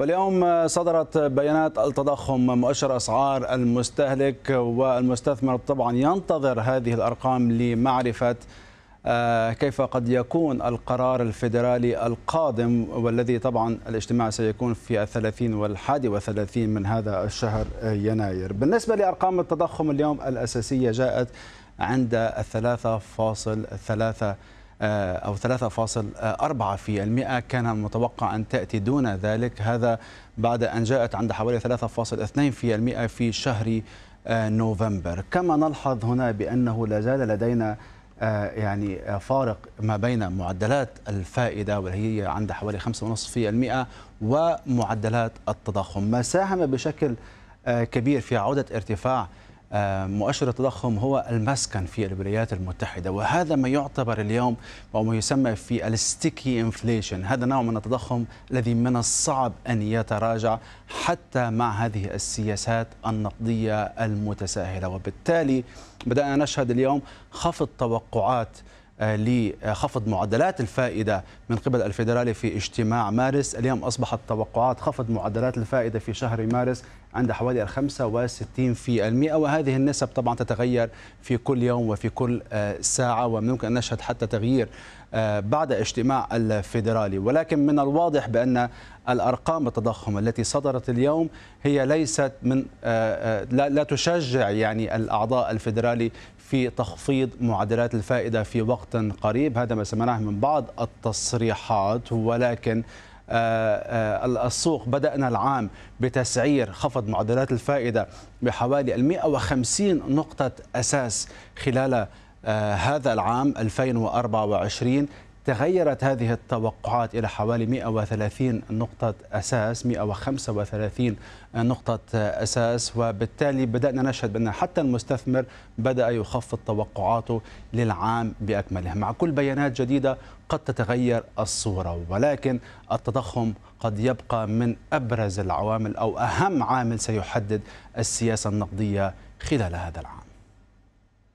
واليوم صدرت بيانات التضخم مؤشر اسعار المستهلك والمستثمر طبعا ينتظر هذه الارقام لمعرفه آه، كيف قد يكون القرار الفيدرالي القادم والذي طبعا الاجتماع سيكون في الثلاثين والحادي وثلاثين من هذا الشهر آه، يناير بالنسبة لأرقام التضخم اليوم الأساسية جاءت عند الثلاثة فاصل ثلاثة آه، أو 3.4 آه، في المئة كان متوقع أن تأتي دون ذلك هذا بعد أن جاءت عند حوالي 3.2 في المئة في شهر آه، نوفمبر كما نلحظ هنا بأنه لا زال لدينا يعني فارق ما بين معدلات الفائدة وهي عند حوالي 5.5% ومعدلات التضخم ما ساهم بشكل كبير في عودة ارتفاع آه، مؤشر التضخم هو المسكن في الولايات المتحدة وهذا ما يعتبر اليوم أو ما يسمى في الستيكي انفليشن هذا نوع من التضخم الذي من الصعب أن يتراجع حتى مع هذه السياسات النقدية المتساهلة وبالتالي بدأنا نشهد اليوم خفض توقعات آه، لخفض معدلات الفائدة من قبل الفيدرالي في اجتماع مارس اليوم أصبحت توقعات خفض معدلات الفائدة في شهر مارس عند حوالي 65% وهذه النسب طبعا تتغير في كل يوم وفي كل آه، ساعة وممكن أن نشهد حتى تغيير آه، بعد اجتماع الفيدرالي ولكن من الواضح بأن الأرقام التضخم التي صدرت اليوم هي ليست من آه، لا تشجع يعني الأعضاء الفيدرالي في تخفيض معدلات الفائدة في وقت قريب هذا ما سمعناه من بعض التصريحات ولكن آه، آه، السوق بدأنا العام بتسعير خفض معدلات الفائدة بحوالي 150 نقطة أساس خلال آه، هذا العام 2024 تغيرت هذه التوقعات إلى حوالي 130 نقطة أساس 135 نقطة أساس وبالتالي بدأنا نشهد بأن حتى المستثمر بدأ يخفض توقعاته للعام بأكمله مع كل بيانات جديدة قد تتغير الصورة ولكن التضخم قد يبقى من أبرز العوامل أو أهم عامل سيحدد السياسة النقدية خلال هذا العام